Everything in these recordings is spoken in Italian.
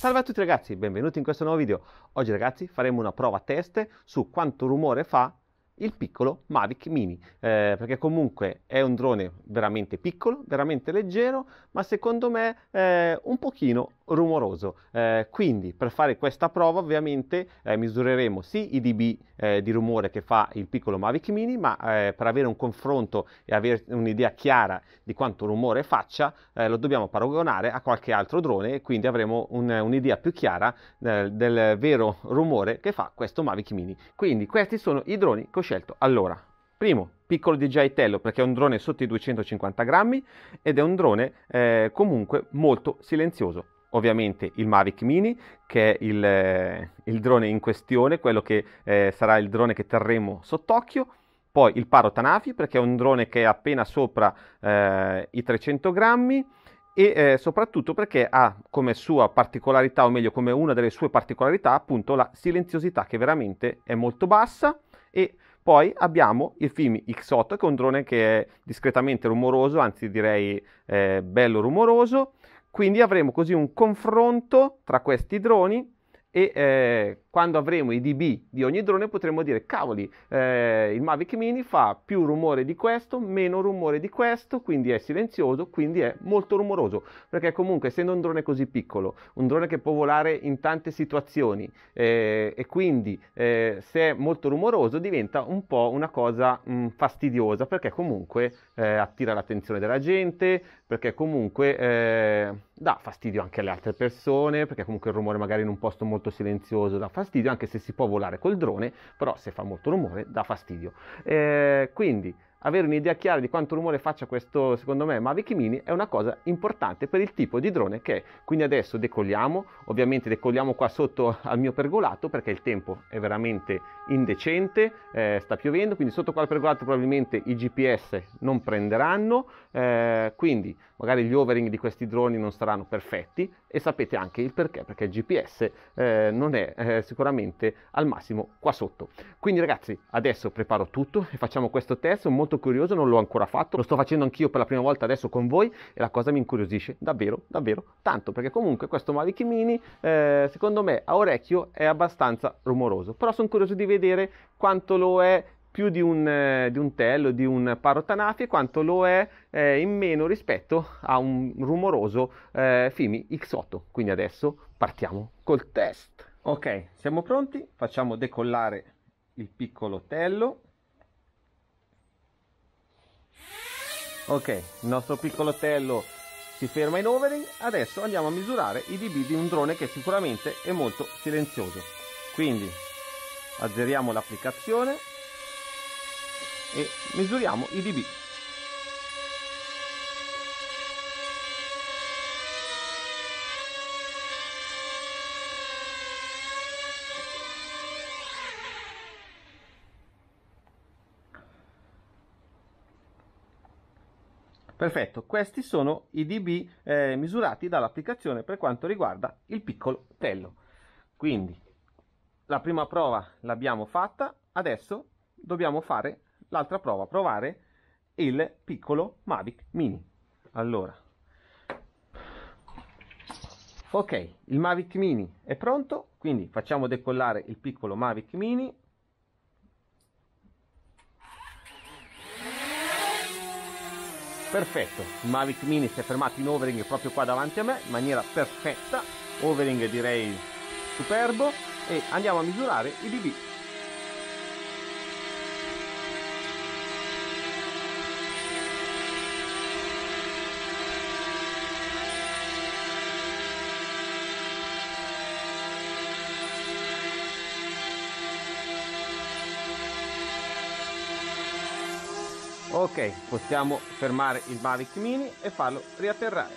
Salve a tutti ragazzi, benvenuti in questo nuovo video. Oggi ragazzi faremo una prova test su quanto rumore fa il piccolo Mavic Mini, eh, perché comunque è un drone veramente piccolo, veramente leggero, ma secondo me eh, un pochino rumoroso. Eh, quindi per fare questa prova ovviamente eh, misureremo sì i dB eh, di rumore che fa il piccolo Mavic Mini, ma eh, per avere un confronto e avere un'idea chiara di quanto rumore faccia, lo dobbiamo paragonare a qualche altro drone e quindi avremo un, un'idea più chiara del vero rumore che fa questo Mavic Mini. Quindi questi sono i droni che scelto? Allora, primo, piccolo DJI-Tello perché è un drone sotto i 250 grammi ed è un drone eh, comunque molto silenzioso. Ovviamente il Mavic Mini, che è il, eh, il drone in questione, quello che eh, sarà il drone che terremo sott'occhio, poi il Paro Tanafi perché è un drone che è appena sopra eh, i 300 grammi, e eh, soprattutto perché ha come sua particolarità, o meglio come una delle sue particolarità, appunto la silenziosità che veramente è molto bassa e poi abbiamo il film X8 che è un drone che è discretamente rumoroso, anzi direi eh, bello rumoroso, quindi avremo così un confronto tra questi droni e eh, quando avremo i dB di ogni drone potremo dire cavoli eh, il Mavic Mini fa più rumore di questo meno rumore di questo quindi è silenzioso quindi è molto rumoroso perché comunque essendo un drone così piccolo un drone che può volare in tante situazioni eh, e quindi eh, se è molto rumoroso diventa un po' una cosa mh, mm, fastidiosa perché comunque eh, attira l'attenzione della gente perché comunque eh, dà fastidio anche alle altre persone perché comunque il rumore magari in un posto molto molto silenzioso, dà fastidio, anche se si può volare col drone, però se fa molto rumore dà fastidio. Eh, quindi avere un'idea chiara di quanto rumore faccia questo, secondo me, Mavic Mini è una cosa importante per il tipo di drone che è. Quindi adesso decolliamo, ovviamente decolliamo qua sotto al mio pergolato perché il tempo è veramente indecente, eh, sta piovendo, quindi sotto qua al pergolato probabilmente i GPS non prenderanno, eh, quindi magari gli overing di questi droni non saranno perfetti e sapete anche il perché, perché il GPS eh, non è eh, sicuramente al massimo qua sotto. Quindi ragazzi, adesso preparo tutto e facciamo questo test molto molto curioso, non l'ho ancora fatto, lo sto facendo anch'io per la prima volta adesso con voi e la cosa mi incuriosisce davvero, davvero tanto, perché comunque questo Mavic Mini eh, secondo me a orecchio è abbastanza rumoroso, però sono curioso di vedere quanto lo è più di un, eh, di un Tello, di un Parotanafi, quanto lo è eh, in meno rispetto a un rumoroso eh, Fimi X8. Quindi adesso partiamo col test. Ok, siamo pronti, facciamo decollare il piccolo Tello Ok, il nostro piccolo Tello si ferma in overing, adesso andiamo a misurare i dB di un drone che sicuramente è molto silenzioso. Quindi azzeriamo l'applicazione e misuriamo i dB. Perfetto, questi sono i dB eh, misurati dall'applicazione per quanto riguarda il piccolo tello. Quindi la prima prova l'abbiamo fatta, adesso dobbiamo fare l'altra prova, provare il piccolo Mavic Mini. Allora, ok, il Mavic Mini è pronto, quindi facciamo decollare il piccolo Mavic Mini perfetto il Mavic Mini si è fermato in overing proprio qua davanti a me in maniera perfetta overing direi superbo e andiamo a misurare i dB ok possiamo fermare il Mavic Mini e farlo riatterrare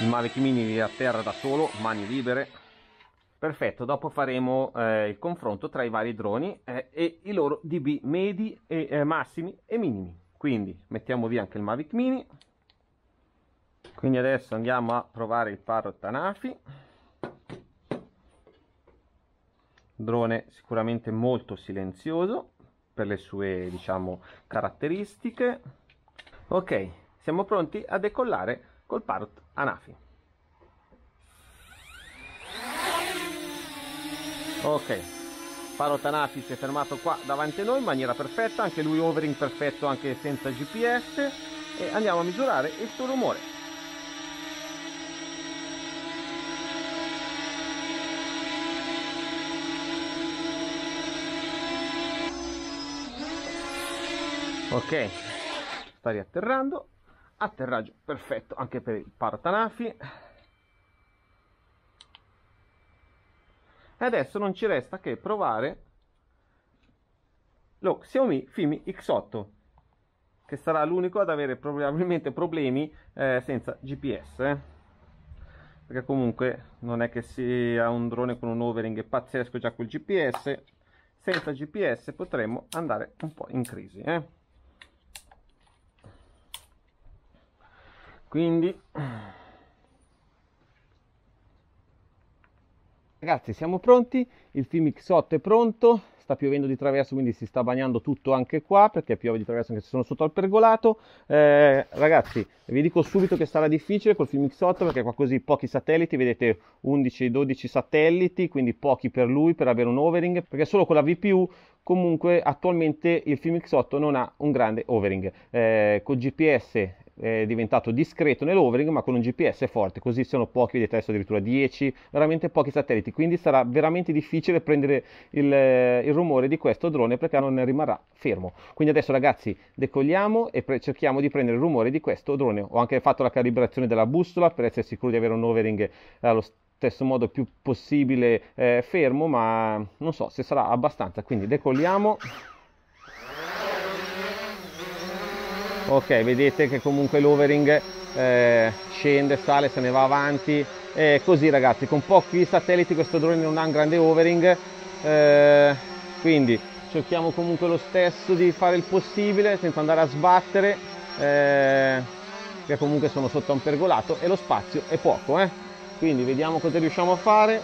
il Mavic Mini riatterra da solo mani libere perfetto dopo faremo eh, il confronto tra i vari droni eh, e i loro dB medi e eh, massimi e minimi quindi mettiamo via anche il Mavic Mini quindi adesso andiamo a provare il Parrot Tanafi drone sicuramente molto silenzioso per le sue diciamo caratteristiche ok siamo pronti a decollare col parrot anafi ok Paro Anafi si è fermato qua davanti a noi in maniera perfetta, anche lui overing perfetto anche senza GPS e andiamo a misurare il suo rumore. ok sta riatterrando atterraggio perfetto anche per il partanafi e adesso non ci resta che provare lo Xiaomi Fimi X8 che sarà l'unico ad avere probabilmente problemi eh, senza GPS eh. perché comunque non è che sia un drone con un overing pazzesco già col GPS senza GPS potremmo andare un po' in crisi eh. Quindi Ragazzi, siamo pronti, il film X8 è pronto, sta piovendo di traverso, quindi si sta bagnando tutto anche qua, perché piove di traverso anche se sono sotto al pergolato. Eh, ragazzi, vi dico subito che sarà difficile col film X8, perché qua così pochi satelliti, vedete 11-12 satelliti, quindi pochi per lui, per avere un overing, perché solo con la VPU comunque attualmente il film X8 non ha un grande overing. Eh, con GPS è diventato discreto nell'overing ma con un GPS forte, così sono pochi, vedete adesso addirittura 10, veramente pochi satelliti, quindi sarà veramente difficile prendere il, il rumore di questo drone perché non rimarrà fermo. Quindi adesso ragazzi decolliamo e cerchiamo di prendere il rumore di questo drone, ho anche fatto la calibrazione della bussola per essere sicuro di avere un overing eh, allo stesso stesso modo più possibile eh, fermo, ma non so se sarà abbastanza. Quindi decolliamo. ok vedete che comunque l'overing eh, scende sale se ne va avanti e così ragazzi con pochi satelliti questo drone non ha un grande overing eh, quindi cerchiamo comunque lo stesso di fare il possibile senza andare a sbattere eh, che comunque sono sotto a un pergolato e lo spazio è poco eh. quindi vediamo cosa riusciamo a fare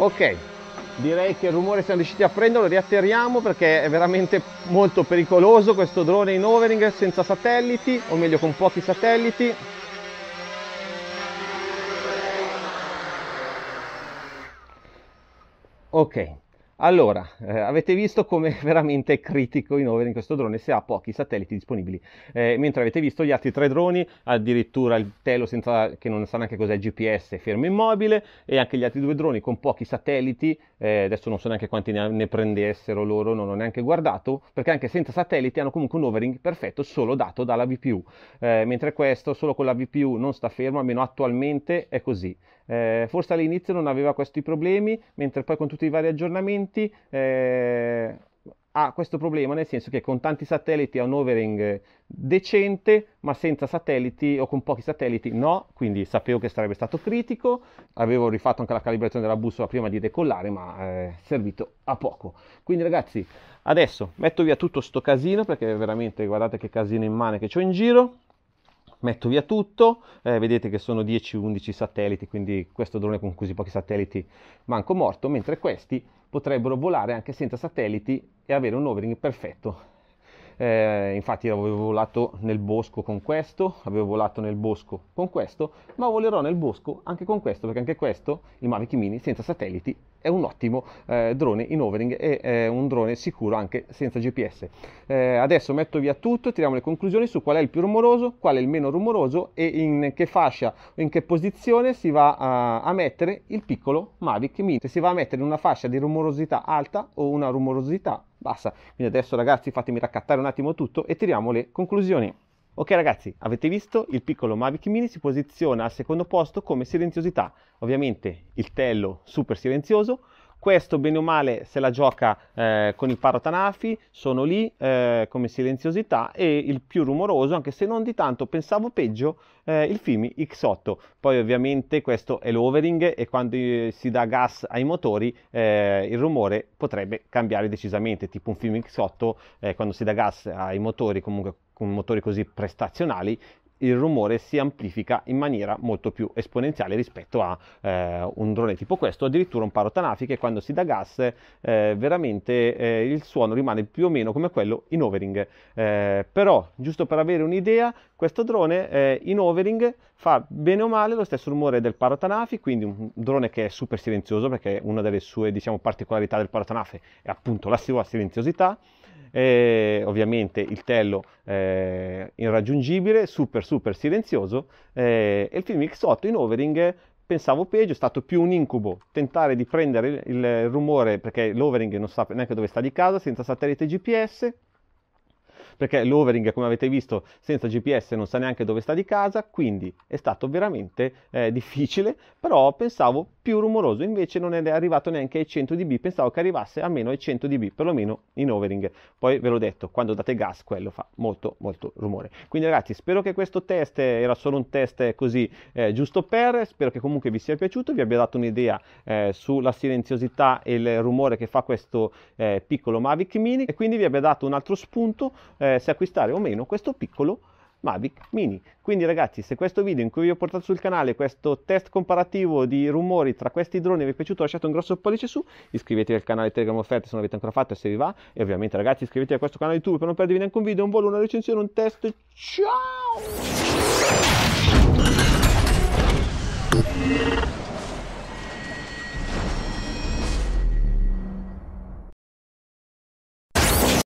ok direi che il rumore siamo riusciti a prenderlo riatterriamo perché è veramente molto pericoloso questo drone in overing senza satelliti o meglio con pochi satelliti ok allora, eh, avete visto come veramente critico in over in questo drone se ha pochi satelliti disponibili, eh, mentre avete visto gli altri tre droni, addirittura il Telo senza, che non sa neanche cos'è GPS, fermo immobile, e anche gli altri due droni con pochi satelliti, eh, adesso non so neanche quanti ne, ne, prendessero loro, non ho neanche guardato, perché anche senza satelliti hanno comunque un overing perfetto solo dato dalla VPU, eh, mentre questo solo con la VPU non sta fermo, almeno attualmente è così. Eh, forse all'inizio non aveva questi problemi, mentre poi con tutti i vari aggiornamenti eh, ha questo problema, nel senso che con tanti satelliti ha un overing decente, ma senza satelliti o con pochi satelliti no, quindi sapevo che sarebbe stato critico, avevo rifatto anche la calibrazione della bussola prima di decollare, ma eh, è servito a poco. Quindi ragazzi, adesso metto via tutto sto casino perché veramente guardate che casino in mano che ho in giro metto via tutto, eh, vedete che sono 10-11 satelliti, quindi questo drone con così pochi satelliti manco morto, mentre questi potrebbero volare anche senza satelliti e avere un overing perfetto. Eh, infatti avevo volato nel bosco con questo, avevo volato nel bosco con questo, ma volerò nel bosco anche con questo, perché anche questo, il Mavic Mini senza satelliti è un ottimo eh, drone in overing e è eh, un drone sicuro anche senza GPS. Eh, adesso metto via tutto, tiriamo le conclusioni su qual è il più rumoroso, qual è il meno rumoroso e in che fascia o in che posizione si va a, a mettere il piccolo Mavic Mini, se si va a mettere in una fascia di rumorosità alta o una rumorosità bassa. Quindi adesso ragazzi fatemi raccattare un attimo tutto e tiriamo le conclusioni. Ok ragazzi, avete visto? Il piccolo Mavic Mini si posiziona al secondo posto come silenziosità. Ovviamente il tello super silenzioso, questo bene o male se la gioca eh, con i parotanafi, sono lì eh, come silenziosità e il più rumoroso, anche se non di tanto pensavo peggio, eh, il Fimi X8. Poi ovviamente questo è l'overing e quando eh, si dà gas ai motori eh, il rumore potrebbe cambiare decisamente, tipo un Fimi X8 eh, quando si dà gas ai motori comunque con motori così prestazionali il rumore si amplifica in maniera molto più esponenziale rispetto a eh, un drone tipo questo, addirittura un che quando si dà gas eh, veramente eh, il suono rimane più o meno come quello in overing. Eh, però, giusto per avere un'idea, questo drone eh, in overing fa bene o male lo stesso rumore del parotanafi, quindi un drone che è super silenzioso perché una delle sue diciamo, particolarità del parotanafi è appunto la sua silenziosità eh, ovviamente il tello eh, irraggiungibile, super super silenzioso eh, e il film X8 in overing pensavo peggio, è stato più un incubo tentare di prendere il, il rumore perché l'overing non sa neanche dove sta di casa senza satellite GPS perché l'overing, come avete visto, senza GPS non sa neanche dove sta di casa, quindi è stato veramente eh, difficile, però pensavo più rumoroso, invece non è arrivato neanche ai 100 dB, pensavo che arrivasse almeno ai 100 dB, perlomeno in overing. Poi ve l'ho detto, quando date gas quello fa molto molto rumore. Quindi ragazzi, spero che questo test era solo un test così eh, giusto per, spero che comunque vi sia piaciuto, vi abbia dato un'idea eh, sulla silenziosità e il rumore che fa questo eh, piccolo Mavic Mini e quindi vi abbia dato un altro spunto eh, eh, se acquistare o meno questo piccolo Mavic Mini. Quindi ragazzi, se questo video in cui vi ho portato sul canale questo test comparativo di rumori tra questi droni vi è piaciuto, lasciate un grosso pollice su, iscrivetevi al canale Telegram Offerte se non l'avete ancora fatto e se vi va, e ovviamente ragazzi iscrivetevi a questo canale YouTube per non perdervi neanche un video, un volo, una recensione, un test, ciao!